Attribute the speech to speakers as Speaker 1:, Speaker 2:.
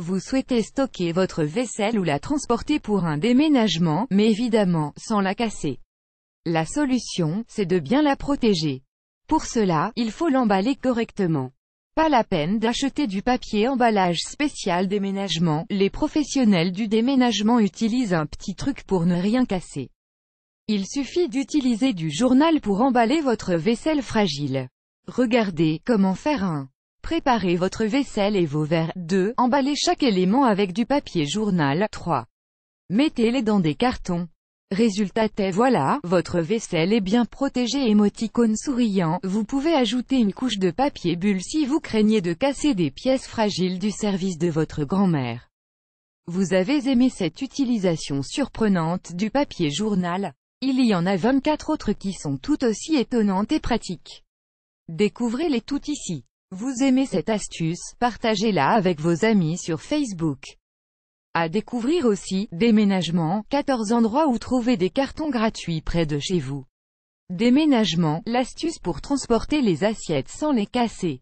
Speaker 1: Vous souhaitez stocker votre vaisselle ou la transporter pour un déménagement, mais évidemment, sans la casser. La solution, c'est de bien la protéger. Pour cela, il faut l'emballer correctement. Pas la peine d'acheter du papier emballage spécial déménagement, les professionnels du déménagement utilisent un petit truc pour ne rien casser. Il suffit d'utiliser du journal pour emballer votre vaisselle fragile. Regardez, comment faire un Préparez votre vaisselle et vos verres. 2. Emballez chaque élément avec du papier journal. 3. Mettez-les dans des cartons. Résultat est voilà, votre vaisselle est bien protégée moticône souriant, vous pouvez ajouter une couche de papier bulle si vous craignez de casser des pièces fragiles du service de votre grand-mère. Vous avez aimé cette utilisation surprenante du papier journal Il y en a 24 autres qui sont tout aussi étonnantes et pratiques. Découvrez-les toutes ici. Vous aimez cette astuce, partagez-la avec vos amis sur Facebook. À découvrir aussi, déménagement, 14 endroits où trouver des cartons gratuits près de chez vous. Déménagement, l'astuce pour transporter les assiettes sans les casser.